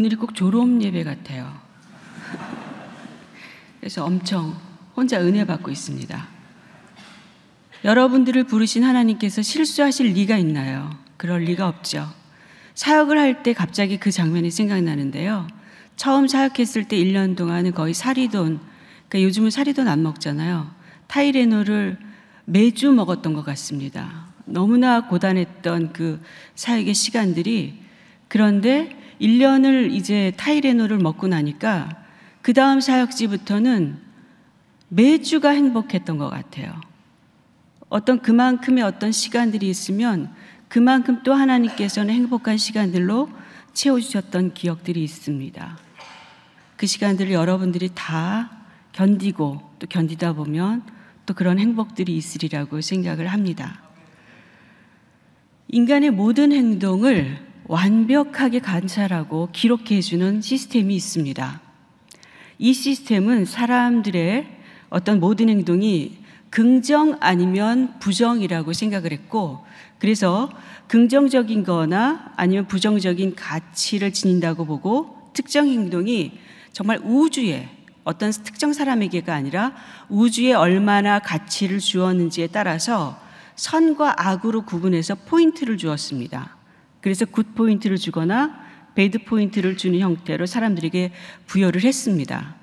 오늘이 꼭 졸업 예배 같아요. 그래서 엄청 혼자 은혜 받고 있습니다. 여러분들을 부르신 하나님께서 실수하실 리가 있나요? 그럴 리가 없죠. 사역을 할 때 갑자기 그 장면이 생각나는데요. 처음 사역했을 때 1년 동안은 거의 사리돈, 그러니까 요즘은 사리돈 안 먹잖아요. 타이레놀을 매주 먹었던 것 같습니다. 너무나 고단했던 그 사역의 시간들이 그런데 1년을 이제 타이레놀을 먹고 나니까 그 다음 사역지부터는 매주가 행복했던 것 같아요. 어떤 그만큼의 어떤 시간들이 있으면 그만큼 또 하나님께서는 행복한 시간들로 채워주셨던 기억들이 있습니다. 그 시간들을 여러분들이 다 견디고 또 견디다 보면 또 그런 행복들이 있으리라고 생각을 합니다. 인간의 모든 행동을 완벽하게 관찰하고 기록해주는 시스템이 있습니다. 이 시스템은 사람들의 어떤 모든 행동이 긍정 아니면 부정이라고 생각을 했고, 그래서 긍정적인 거나 아니면 부정적인 가치를 지닌다고 보고 특정 행동이 정말 우주에 어떤 특정 사람에게가 아니라 우주에 얼마나 가치를 주었는지에 따라서 선과 악으로 구분해서 포인트를 주었습니다. 그래서 굿 포인트를 주거나 베드 포인트를 주는 형태로 사람들에게 부여를 했습니다.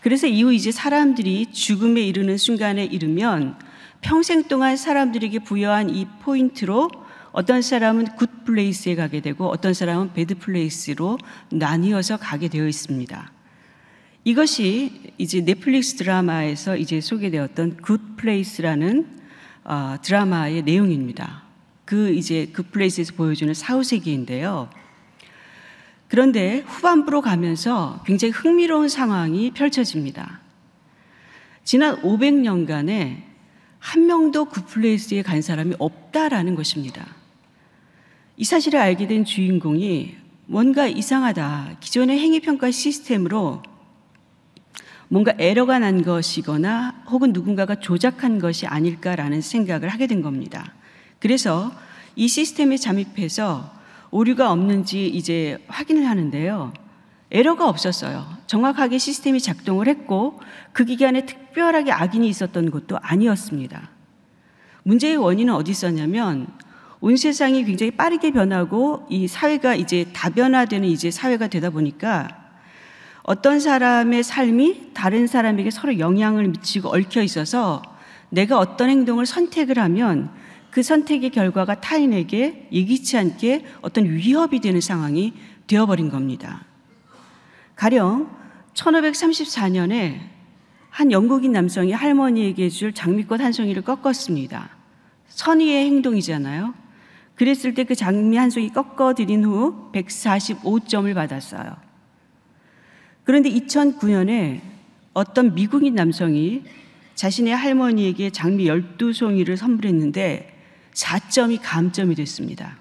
그래서 이후 이제 사람들이 죽음에 이르는 순간에 이르면 평생 동안 사람들에게 부여한 이 포인트로 어떤 사람은 굿 플레이스에 가게 되고 어떤 사람은 배드 플레이스로 나뉘어서 가게 되어 있습니다. 이것이 이제 넷플릭스 드라마에서 이제 소개되었던 굿 플레이스라는 어, 드라마의 내용입니다. 그 이제 그 플레이스에서 보여주는 사후세계인데요. 그런데 후반부로 가면서 굉장히 흥미로운 상황이 펼쳐집니다. 지난 500년간에 한 명도 그 플레이스에 간 사람이 없다라는 것입니다. 이 사실을 알게 된 주인공이 뭔가 이상하다. 기존의 행위평가 시스템으로 뭔가 에러가 난 것이거나 혹은 누군가가 조작한 것이 아닐까라는 생각을 하게 된 겁니다. 그래서 이 시스템에 잠입해서 오류가 없는지 이제 확인을 하는데요. 에러가 없었어요. 정확하게 시스템이 작동을 했고 그 기간에 특별하게 악인이 있었던 것도 아니었습니다. 문제의 원인은 어디 있었냐면 온 세상이 굉장히 빠르게 변하고 이 사회가 이제 다변화되는 이제 사회가 되다 보니까 어떤 사람의 삶이 다른 사람에게 서로 영향을 미치고 얽혀 있어서 내가 어떤 행동을 선택을 하면 그 선택의 결과가 타인에게 예기치 않게 어떤 위협이 되는 상황이 되어버린 겁니다. 가령 1534년에 한 영국인 남성이 할머니에게 줄 장미꽃 한 송이를 꺾었습니다. 선의의 행동이잖아요. 그랬을 때 그 장미 한 송이 꺾어드린 후 145점을 받았어요. 그런데 2009년에 어떤 미국인 남성이 자신의 할머니에게 장미 12송이를 선물했는데 4점이 감점이 됐습니다.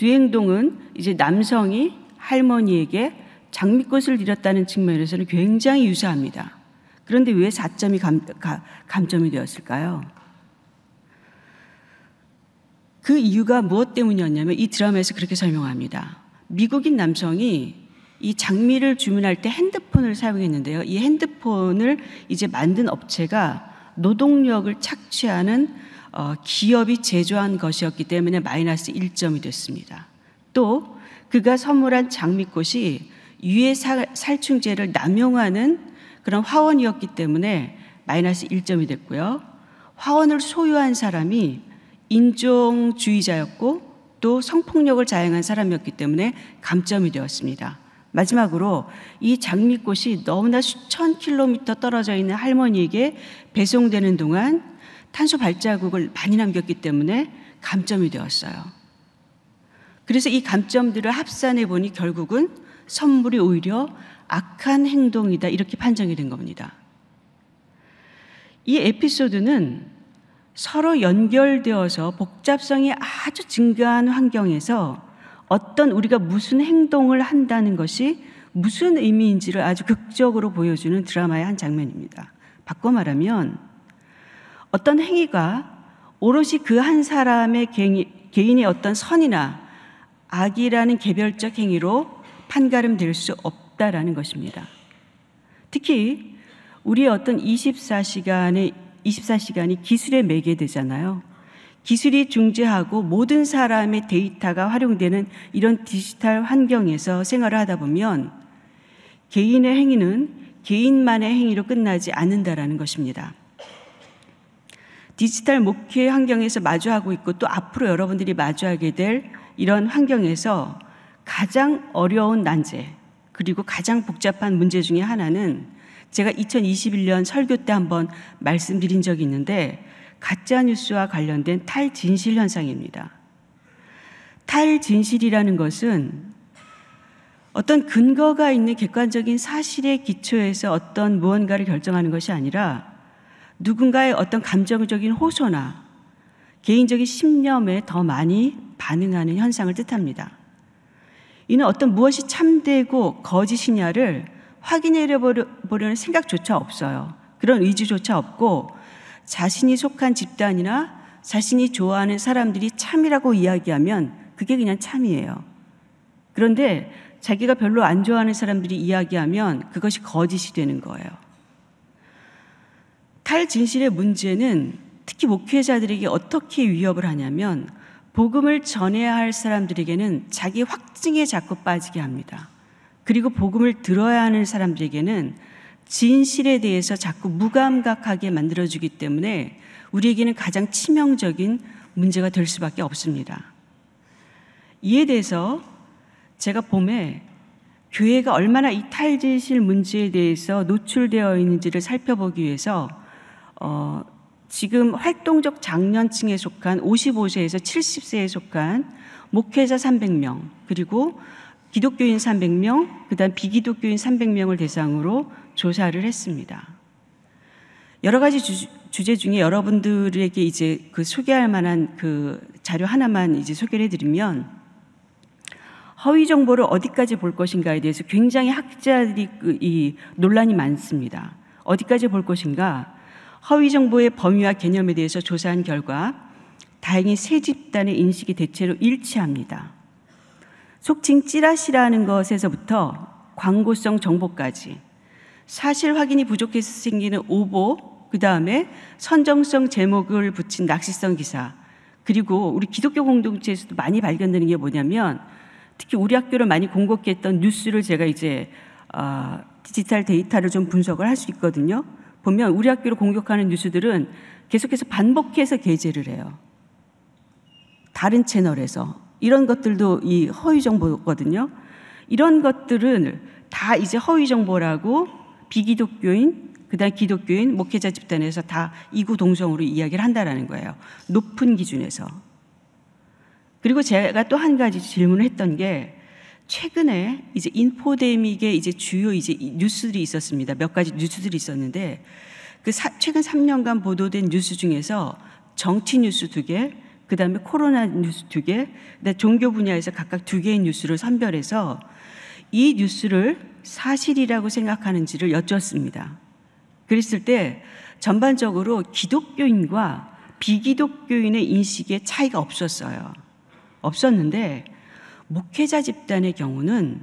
뇌행동은 이제 남성이 할머니에게 장미꽃을 잃었다는 측면에서는 굉장히 유사합니다. 그런데 왜 4점이 감, 가, 감점이 되었을까요? 그 이유가 무엇 뭐 때문이었냐면 이 드라마에서 그렇게 설명합니다. 미국인 남성이 이 장미를 주문할 때 핸드폰을 사용했는데요. 이 핸드폰을 이제 만든 업체가 노동력을 착취하는 어, 기업이 제조한 것이었기 때문에 마이너스 1점이 됐습니다. 또 그가 선물한 장미꽃이 유해 살충제를 남용하는 그런 화원이었기 때문에 마이너스 1점이 됐고요. 화원을 소유한 사람이 인종주의자였고 또 성폭력을 자행한 사람이었기 때문에 감점이 되었습니다. 마지막으로 이 장미꽃이 너무나 수천 킬로미터 떨어져 있는 할머니에게 배송되는 동안 탄소 발자국을 많이 남겼기 때문에 감점이 되었어요. 그래서 이 감점들을 합산해 보니 결국은 선물이 오히려 악한 행동이다 이렇게 판정이 된 겁니다. 이 에피소드는 서로 연결되어서 복잡성이 아주 증가한 환경에서 어떤 우리가 무슨 행동을 한다는 것이 무슨 의미인지를 아주 극적으로 보여주는 드라마의 한 장면입니다. 바꿔 말하면 어떤 행위가 오롯이 그 한 사람의 개인의 어떤 선이나 악이라는 개별적 행위로 판가름될 수 없다라는 것입니다. 특히 우리의 어떤 24시간의 24시간이 기술에 매개되잖아요. 기술이 중재하고 모든 사람의 데이터가 활용되는 이런 디지털 환경에서 생활을 하다 보면 개인의 행위는 개인만의 행위로 끝나지 않는다라는 것입니다. 디지털 목회 환경에서 마주하고 있고 또 앞으로 여러분들이 마주하게 될 이런 환경에서 가장 어려운 난제 그리고 가장 복잡한 문제 중의 하나는 제가 2021년 설교 때 한번 말씀드린 적이 있는데 가짜 뉴스와 관련된 탈진실 현상입니다. 탈진실이라는 것은 어떤 근거가 있는 객관적인 사실의 기초에서 어떤 무언가를 결정하는 것이 아니라 누군가의 어떤 감정적인 호소나 개인적인 신념에 더 많이 반응하는 현상을 뜻합니다. 이는 어떤 무엇이 참되고 거짓이냐를 확인해 보려는 생각조차 없어요. 그런 의지조차 없고 자신이 속한 집단이나 자신이 좋아하는 사람들이 참이라고 이야기하면 그게 그냥 참이에요. 그런데 자기가 별로 안 좋아하는 사람들이 이야기하면 그것이 거짓이 되는 거예요. 탈진실의 문제는 특히 목회자들에게 어떻게 위협을 하냐면 복음을 전해야 할 사람들에게는 자기 확증에 자꾸 빠지게 합니다. 그리고 복음을 들어야 하는 사람들에게는 진실에 대해서 자꾸 무감각하게 만들어주기 때문에 우리에게는 가장 치명적인 문제가 될 수밖에 없습니다. 이에 대해서 제가 봄에 교회가 얼마나 이 탈진실 문제에 대해서 노출되어 있는지를 살펴보기 위해서 어, 지금 활동적 장년층에 속한 55세에서 70세에 속한 목회자 300명 그리고 기독교인 300명, 그다음 비기독교인 300명을 대상으로 조사를 했습니다. 여러 가지 주, 제 중에 여러분들에게 이제 그 소개할 만한 그 자료 하나만 이제 소개를 해드리면 허위 정보를 어디까지 볼 것인가에 대해서 굉장히 학자들이 그 이 논란이 많습니다. 어디까지 볼 것인가? 허위 정보의 범위와 개념에 대해서 조사한 결과 다행히 세 집단의 인식이 대체로 일치합니다. 속칭 찌라시라는 것에서부터 광고성 정보까지 사실 확인이 부족해서 생기는 오보, 그 다음에 선정성 제목을 붙인 낚시성 기사, 그리고 우리 기독교 공동체에서도 많이 발견되는 게 뭐냐면 특히 우리 학교를 많이 공격했던 뉴스를 제가 이제 어, 디지털 데이터를 좀 분석을 할 수 있거든요. 보면 우리 학교를 공격하는 뉴스들은 계속해서 반복해서 게재를 해요. 다른 채널에서 이런 것들도 이 허위 정보거든요. 이런 것들은 다 이제 허위 정보라고 비기독교인 그다음 기독교인 목회자 집단에서 다 이구 동성으로 이야기를 한다라는 거예요. 높은 기준에서. 그리고 제가 또 한 가지 질문을 했던 게 최근에 이제 인포데믹의 이제 주요 이제 뉴스들이 있었습니다. 몇 가지 뉴스들이 있었는데 그 사, 최근 3년간 보도된 뉴스 중에서 정치 뉴스 두 개, 그 다음에 코로나 뉴스 두 개, 그다 종교 분야에서 각각 두 개의 뉴스를 선별해서 이 뉴스를 사실이라고 생각하는지를 여쭈었습니다. 그랬을 때 전반적으로 기독교인과 비기독교인의 인식에 차이가 없었어요. 없었는데 목회자 집단의 경우는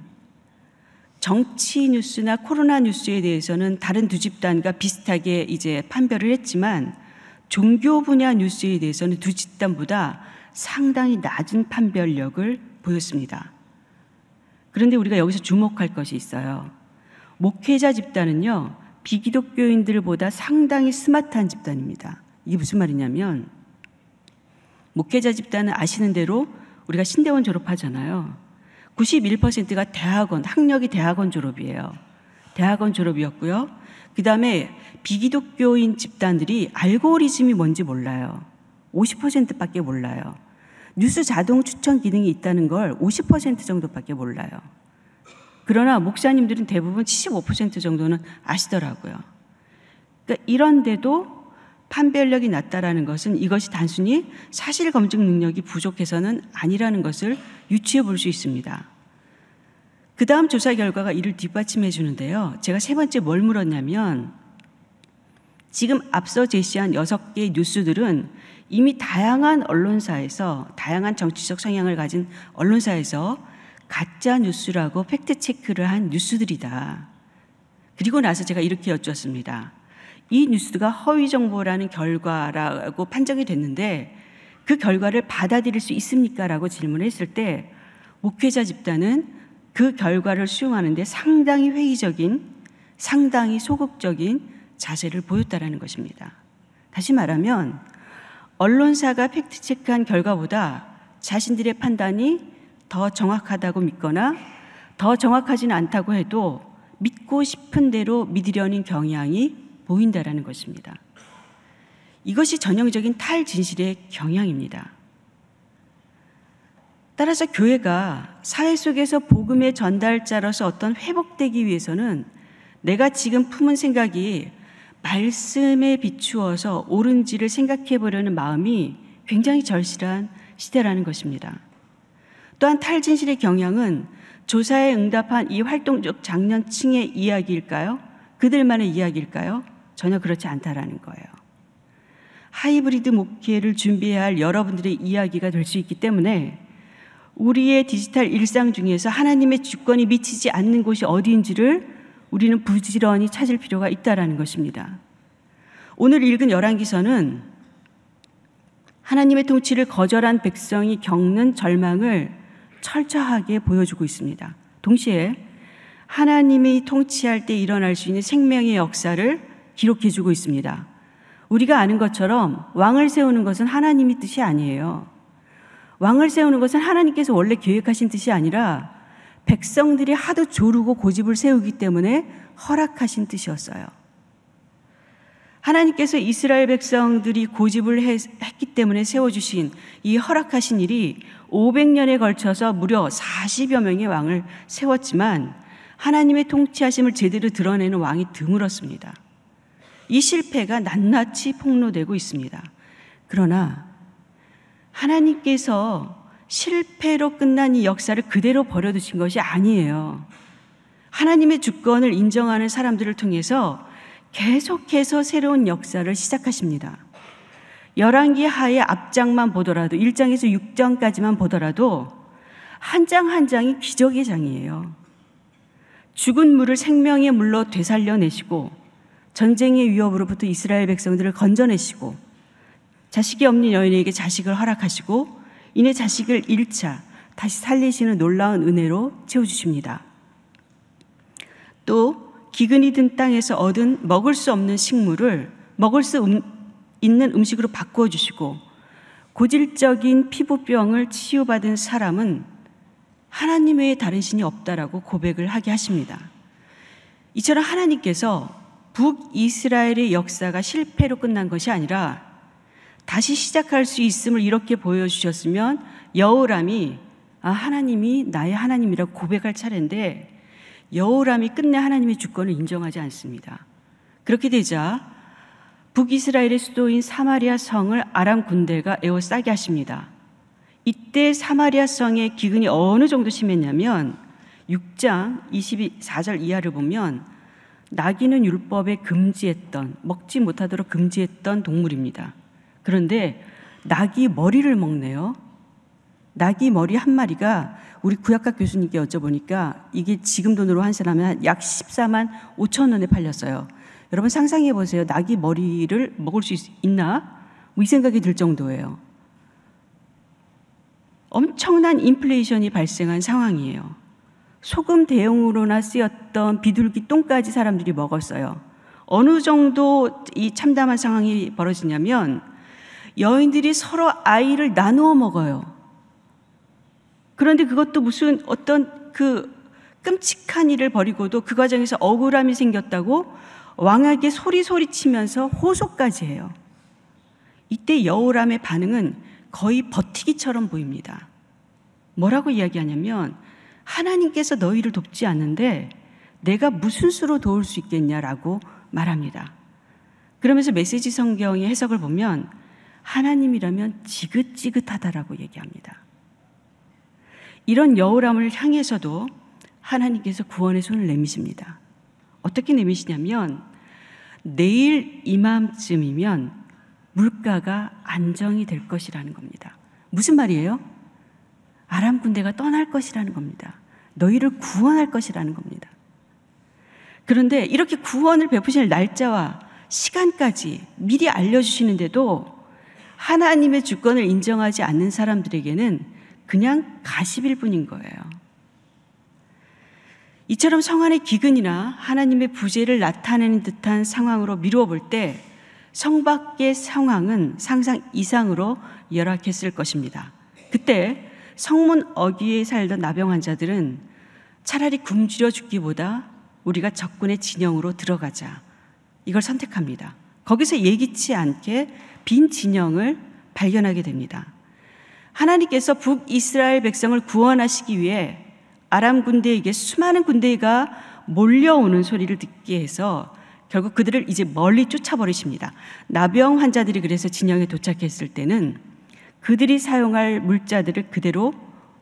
정치 뉴스나 코로나 뉴스에 대해서는 다른 두 집단과 비슷하게 이제 판별을 했지만 종교 분야 뉴스에 대해서는 두 집단보다 상당히 낮은 판별력을 보였습니다. 그런데 우리가 여기서 주목할 것이 있어요. 목회자 집단은요, 비기독교인들보다 상당히 스마트한 집단입니다. 이게 무슨 말이냐면, 목회자 집단은 아시는 대로 우리가 신대원 졸업하잖아요. 91%가 대학원, 학력이 대학원 졸업이에요. 대학원 졸업이었고요. 그 다음에 비기독교인 집단들이 알고리즘이 뭔지 몰라요. 50% 밖에 몰라요. 뉴스 자동 추천 기능이 있다는 걸 50% 정도밖에 몰라요. 그러나 목사님들은 대부분 75% 정도는 아시더라고요. 그러니까 이런데도 판별력이 낮다라는 것은 이것이 단순히 사실 검증 능력이 부족해서는 아니라는 것을 유추해 볼 수 있습니다. 그 다음 조사 결과가 이를 뒷받침해 주는데요. 제가 세 번째 뭘 물었냐면 지금 앞서 제시한 여섯 개의 뉴스들은 이미 다양한 언론사에서 다양한 정치적 성향을 가진 언론사에서 가짜 뉴스라고 팩트 체크를 한 뉴스들이다. 그리고 나서 제가 이렇게 여쭈었습니다. 이 뉴스가 허위 정보라는 결과라고 판정이 됐는데 그 결과를 받아들일 수 있습니까라고 질문을 했을 때 목회자 집단은 그 결과를 수용하는데 상당히 회의적인 상당히 소극적인 자세를 보였다라는 것입니다. 다시 말하면 언론사가 팩트 체크한 결과보다 자신들의 판단이 더 정확하다고 믿거나 더정확하진 않다고 해도 믿고 싶은 대로 믿으려는 경향이 보인다라는 것입니다. 이것이 전형적인 탈진실의 경향입니다. 따라서 교회가 사회 속에서 복음의 전달자로서 어떤 회복되기 위해서는 내가 지금 품은 생각이 말씀에 비추어서 옳은지를 생각해 보려는 마음이 굉장히 절실한 시대라는 것입니다. 또한 탈진실의 경향은 조사에 응답한 이 활동적 장년층의 이야기일까요? 그들만의 이야기일까요? 전혀 그렇지 않다라는 거예요. 하이브리드 목회를 준비해야 할 여러분들의 이야기가 될 수 있기 때문에 우리의 디지털 일상 중에서 하나님의 주권이 미치지 않는 곳이 어디인지를 우리는 부지런히 찾을 필요가 있다라는 것입니다. 오늘 읽은 열왕기서는 하나님의 통치를 거절한 백성이 겪는 절망을 철저하게 보여주고 있습니다. 동시에 하나님이 통치할 때 일어날 수 있는 생명의 역사를 기록해 주고 있습니다. 우리가 아는 것처럼 왕을 세우는 것은 하나님의 뜻이 아니에요. 왕을 세우는 것은 하나님께서 원래 계획하신 뜻이 아니라 백성들이 하도 조르고 고집을 세우기 때문에 허락하신 뜻이었어요. 하나님께서 이스라엘 백성들이 고집을 했기 때문에 세워주신 이 허락하신 일이 500년에 걸쳐서 무려 40여 명의 왕을 세웠지만 하나님의 통치하심을 제대로 드러내는 왕이 드물었습니다. 이 실패가 낱낱이 폭로되고 있습니다. 그러나 하나님께서 실패로 끝난 이 역사를 그대로 버려두신 것이 아니에요. 하나님의 주권을 인정하는 사람들을 통해서 계속해서 새로운 역사를 시작하십니다. 열왕기 하의 앞장만 보더라도 1장에서 6장까지만 보더라도 한 장한 한 장이 기적의 장이에요. 죽은 물을 생명의 물로 되살려내시고 전쟁의 위협으로부터 이스라엘 백성들을 건져내시고 자식이 없는 여인에게 자식을 허락하시고 이내 자식을 1차 다시 살리시는 놀라운 은혜로 채워주십니다. 또 기근이 든 땅에서 얻은 먹을 수 없는 식물을 먹을 수 있는 음식으로 바꾸어 주시고 고질적인 피부병을 치유받은 사람은 하나님 외에 다른 신이 없다라고 고백을 하게 하십니다. 이처럼 하나님께서 북이스라엘의 역사가 실패로 끝난 것이 아니라 다시 시작할 수 있음을 이렇게 보여주셨으면 여호람이 아, 하나님이 나의 하나님이라 고백할 차례인데 여호람이 끝내 하나님의 주권을 인정하지 않습니다. 그렇게 되자 북이스라엘의 수도인 사마리아 성을 아람 군대가 에워싸게 하십니다. 이때 사마리아 성의 기근이 어느 정도 심했냐면 6장 24절 이하를 보면 낙이는 율법에 금지했던 먹지 못하도록 금지했던 동물입니다. 그런데 낙이 머리를 먹네요. 낙이 머리 한 마리가 우리 구약학 교수님께 여쭤보니까 이게 지금 돈으로 환산하면 약 14만 5천 원에 팔렸어요. 여러분 상상해 보세요. 낙이 머리를 먹을 수 있나? 뭐이 생각이 들 정도예요. 엄청난 인플레이션이 발생한 상황이에요. 소금 대용으로나 쓰였던 비둘기 똥까지 사람들이 먹었어요. 어느 정도 이 참담한 상황이 벌어지냐면 여인들이 서로 아이를 나누어 먹어요. 그런데 그것도 무슨 어떤 그 끔찍한 일을 벌이고도 그 과정에서 억울함이 생겼다고 왕에게 소리소리 치면서 호소까지 해요. 이때 여우람의 반응은 거의 버티기처럼 보입니다. 뭐라고 이야기하냐면 하나님께서 너희를 돕지 않는데 내가 무슨 수로 도울 수 있겠냐라고 말합니다. 그러면서 메시지 성경의 해석을 보면 하나님이라면 지긋지긋하다라고 얘기합니다. 이런 여우람을 향해서도 하나님께서 구원의 손을 내미십니다. 어떻게 내미시냐면 내일 이맘쯤이면 물가가 안정이 될 것이라는 겁니다. 무슨 말이에요? 아람 군대가 떠날 것이라는 겁니다. 너희를 구원할 것이라는 겁니다. 그런데 이렇게 구원을 베푸실 날짜와 시간까지 미리 알려주시는데도 하나님의 주권을 인정하지 않는 사람들에게는 그냥 가십일 뿐인 거예요. 이처럼 성안의 기근이나 하나님의 부재를 나타내는 듯한 상황으로 미루어 볼 때 성 밖의 상황은 상상 이상으로 열악했을 것입니다. 그때 성문 어귀에 살던 나병 환자들은 차라리 굶주려 죽기보다 우리가 적군의 진영으로 들어가자 이걸 선택합니다. 거기서 예기치 않게 빈 진영을 발견하게 됩니다. 하나님께서 북이스라엘 백성을 구원하시기 위해 아람 군대에게 수많은 군대가 몰려오는 소리를 듣게 해서 결국 그들을 이제 멀리 쫓아버리십니다. 나병 환자들이 그래서 진영에 도착했을 때는 그들이 사용할 물자들을 그대로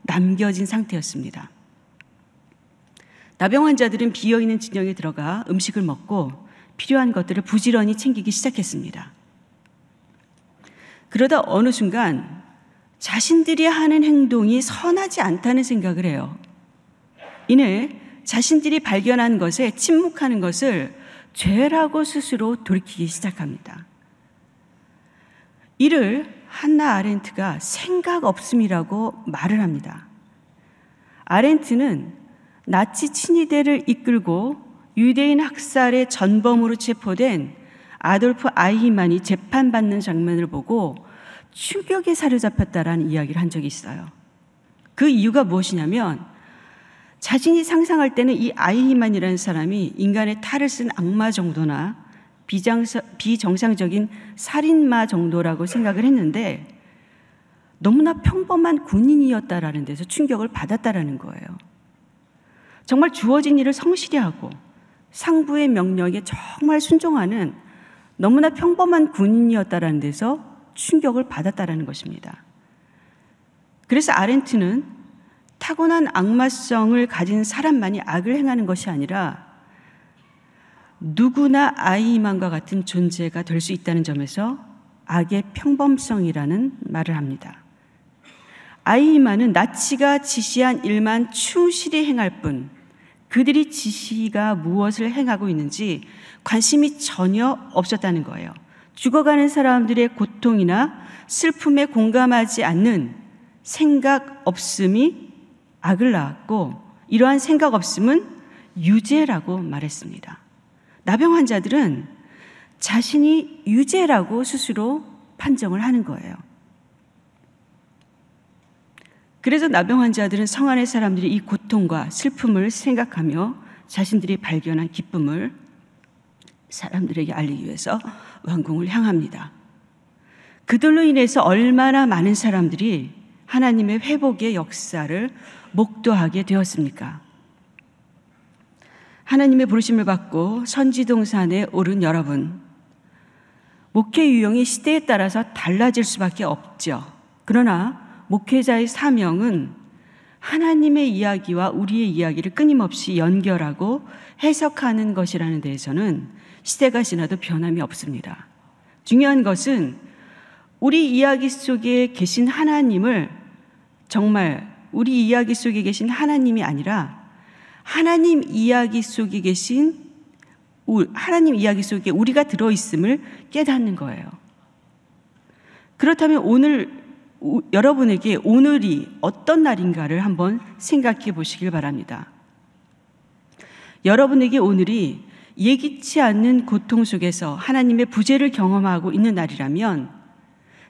남겨진 상태였습니다. 나병 환자들은 비어있는 진영에 들어가 음식을 먹고 필요한 것들을 부지런히 챙기기 시작했습니다. 그러다 어느 순간 자신들이 하는 행동이 선하지 않다는 생각을 해요. 이내 자신들이 발견한 것에 침묵하는 것을 죄라고 스스로 돌이키기 시작합니다. 이를 한나 아렌트가 생각 없음이라고 말을 합니다. 아렌트는 나치 친위대를 이끌고 유대인 학살의 전범으로 체포된 아돌프 아이히만이 재판받는 장면을 보고 충격에 사로잡혔다라는 이야기를 한 적이 있어요. 그 이유가 무엇이냐면 자신이 상상할 때는 이 아이히만이라는 사람이 인간의 탈을 쓴 악마 정도나 비정상적인 살인마 정도라고 생각을 했는데 너무나 평범한 군인이었다라는 데서 충격을 받았다라는 거예요. 정말 주어진 일을 성실히 하고 상부의 명령에 정말 순종하는 너무나 평범한 군인이었다라는 데서 충격을 받았다라는 것입니다. 그래서 아렌트는 타고난 악마성을 가진 사람만이 악을 행하는 것이 아니라 누구나 아이만과 같은 존재가 될 수 있다는 점에서 악의 평범성이라는 말을 합니다. 아이만은 나치가 지시한 일만 충실히 행할 뿐 그들이 지시가 무엇을 행하고 있는지 관심이 전혀 없었다는 거예요. 죽어가는 사람들의 고통이나 슬픔에 공감하지 않는 생각 없음이 악을 낳았고 이러한 생각 없음은 유죄라고 말했습니다. 나병 환자들은 자신이 유죄라고 스스로 판정을 하는 거예요. 그래서 나병 환자들은 성안의 사람들이 이 고통과 슬픔을 생각하며 자신들이 발견한 기쁨을 사람들에게 알리기 위해서 왕궁을 향합니다. 그들로 인해서 얼마나 많은 사람들이 하나님의 회복의 역사를 목도하게 되었습니까? 하나님의 부르심을 받고 선지동산에 오른 여러분, 목회 유형이 시대에 따라서 달라질 수밖에 없죠. 그러나 목회자의 사명은 하나님의 이야기와 우리의 이야기를 끊임없이 연결하고 해석하는 것이라는 데에서는 시대가 지나도 변함이 없습니다. 중요한 것은 우리 이야기 속에 계신 하나님을 정말 우리 이야기 속에 계신 하나님이 아니라 하나님 이야기 속에 계신 하나님 이야기 속에 우리가 들어 있음을 깨닫는 거예요. 그렇다면 오늘 여러분에게 오늘이 어떤 날인가를 한번 생각해 보시길 바랍니다. 여러분에게 오늘이 예기치 않는 고통 속에서 하나님의 부재를 경험하고 있는 날이라면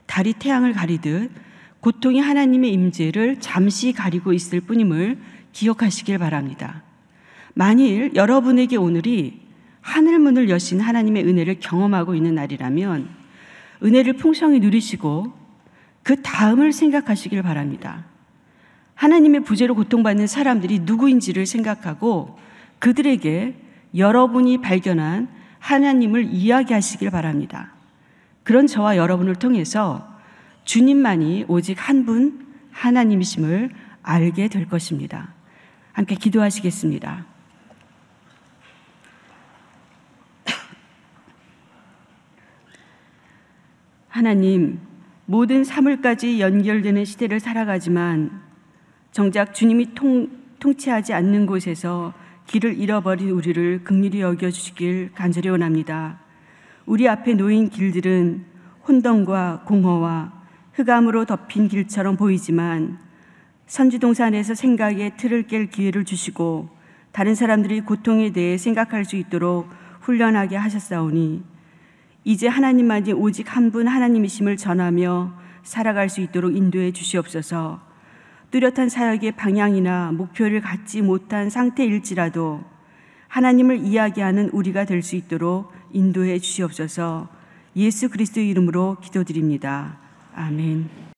달이 태양을 가리듯 고통이 하나님의 임재를 잠시 가리고 있을 뿐임을 기억하시길 바랍니다. 만일 여러분에게 오늘이 하늘 문을 여신 하나님의 은혜를 경험하고 있는 날이라면 은혜를 풍성히 누리시고 그 다음을 생각하시길 바랍니다. 하나님의 부재로 고통받는 사람들이 누구인지를 생각하고 그들에게 여러분이 발견한 하나님을 이야기하시길 바랍니다. 그런 저와 여러분을 통해서 주님만이 오직 한 분 하나님이심을 알게 될 것입니다. 함께 기도하시겠습니다. 하나님, 모든 사물까지 연결되는 시대를 살아가지만 정작 주님이 통, 통치하지 않는 곳에서 길을 잃어버린 우리를 극률히 여겨주시길 간절히 원합니다. 우리 앞에 놓인 길들은 혼돈과 공허와 흑암으로 덮인 길처럼 보이지만 선지동산에서 생각의 틀을 깰 기회를 주시고 다른 사람들이 고통에 대해 생각할 수 있도록 훈련하게 하셨사오니 이제 하나님만이 오직 한 분 하나님이심을 전하며 살아갈 수 있도록 인도해 주시옵소서 뚜렷한 사역의 방향이나 목표를 갖지 못한 상태일지라도 하나님을 이야기하는 우리가 될 수 있도록 인도해 주시옵소서 예수 그리스도 이름으로 기도드립니다. 아멘.